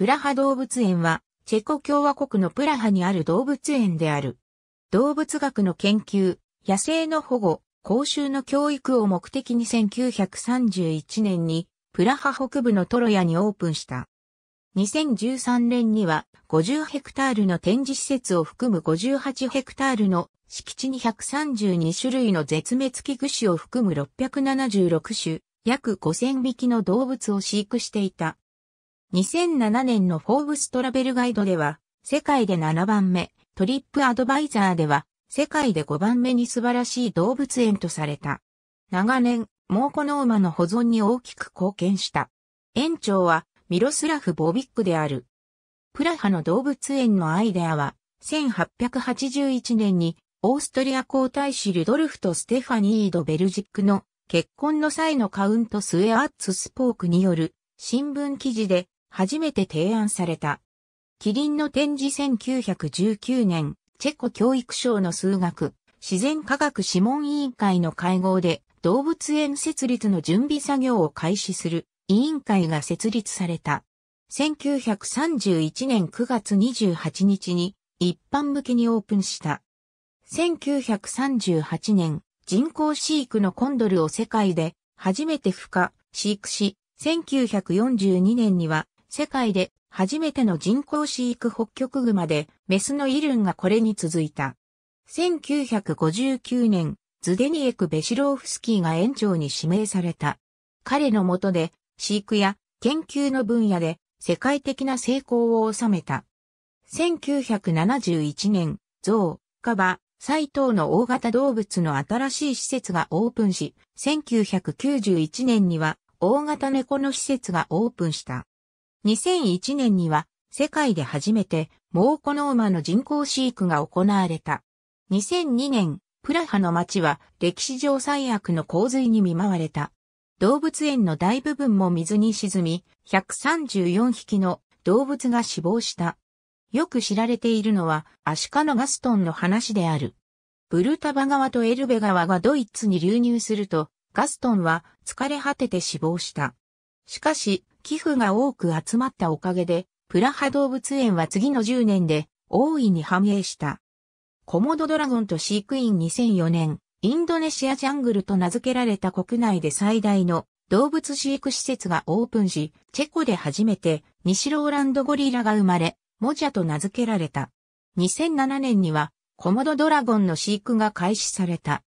プラハ動物園は、チェコ共和国のプラハにある動物園である。動物学の研究、野生の保護、公衆の教育を目的に1931年に、プラハ北部のトロヤにオープンした。2013年には50ヘクタールの展示施設を含む58ヘクタールの敷地に132種類の絶滅危惧種を含む676種、約5000匹の動物を飼育していた。2007年のフォーブストラベルガイドでは、世界で7番目、トリップアドバイザーでは、世界で5番目に素晴らしい動物園とされた。長年、コノの馬の保存に大きく貢献した。園長は、ミロスラフ・ボビックである。プラハの動物園のアイデアは、1881年に、オーストリア皇太子ルドルフとステファニー・ド・ベルジックの結婚の際のカウント・スエアッツ・スポークによる新聞記事で初めて提案された。キリンの展示1919年、チェコ教育省の数学、自然科学諮問委員会の会合で動物園設立の準備作業を開始する委員会が設立された。1931年9月28日に一般向けにオープンした。1938年、人工飼育のコンドルを世界で初めて孵化、飼育し、1942年には世界で初めての人工飼育北極熊で、メスのイルンがこれに続いた。1959年、ズデニエク・ベシローフスキーが園長に指名された。彼の下で、飼育や研究の分野で世界的な成功を収めた。1971年、ゾウ、カバ、サイトウの大型動物の新しい施設がオープンし、1991年には大型猫の施設がオープンした。2001年には世界で初めてモーコノーマの人工飼育が行われた。2002年、プラハの街は歴史上最悪の洪水に見舞われた。動物園の大部分も水に沈み、134匹の動物が死亡した。よく知られているのはアシカのガストンの話である。ブルタバ川とエルベ川がドイツに流入すると、ガストンは疲れ果てて死亡した。しかし、寄付が多く集まったおかげで、プラハ動物園は次の10年で大いに繁栄した。コモドドラゴンと飼育員2004年、インドネシアジャングルと名付けられた国内で最大の動物飼育施設がオープンし、チェコで初めて西ローランドゴリラが生まれ、モジャと名付けられた。2007年にはコモドドラゴンの飼育が開始された。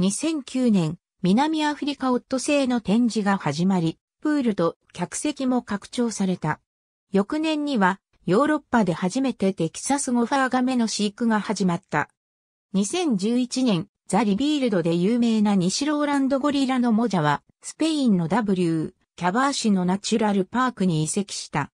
2009年、南アフリカオットセイの展示が始まり、プールと客席も拡張された。翌年には、ヨーロッパで初めてテキサスゴファーガメの飼育が始まった。2011年、ザ・リビールドで有名な西ローランドゴリラのモジャは、スペインの W、キャバー市のナチュラルパークに移籍した。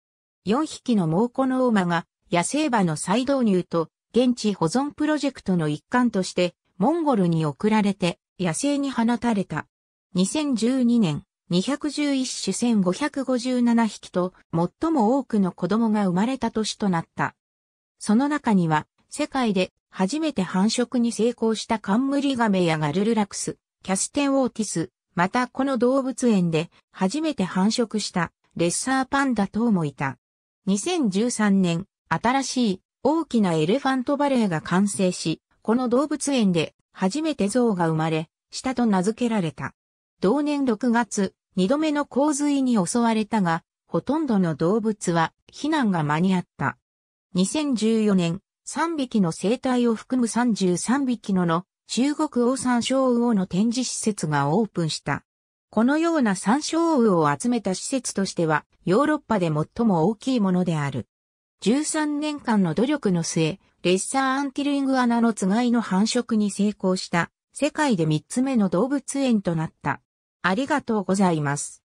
4匹の猛虎のマが、野生馬の再導入と、現地保存プロジェクトの一環として、モンゴルに送られて、野生に放たれた。2012年、211種1557匹と最も多くの子供が生まれた年となった。その中には世界で初めて繁殖に成功したカンムリガメやガルルラクス、キャステンオーティス、またこの動物園で初めて繁殖したレッサーパンダ等もいた。2013年、新しい大きなエレファントバレーが完成し、この動物園で初めて象が生まれ、下と名付けられた。同年6月、二度目の洪水に襲われたが、ほとんどの動物は避難が間に合った。2014年、3匹の生態を含む33匹のの中国王山小王の展示施設がオープンした。このような山小王を集めた施設としてはヨーロッパで最も大きいものである。13年間の努力の末、レッサーアンティルイングアナのつがいの繁殖に成功した世界で3つ目の動物園となった。ありがとうございます。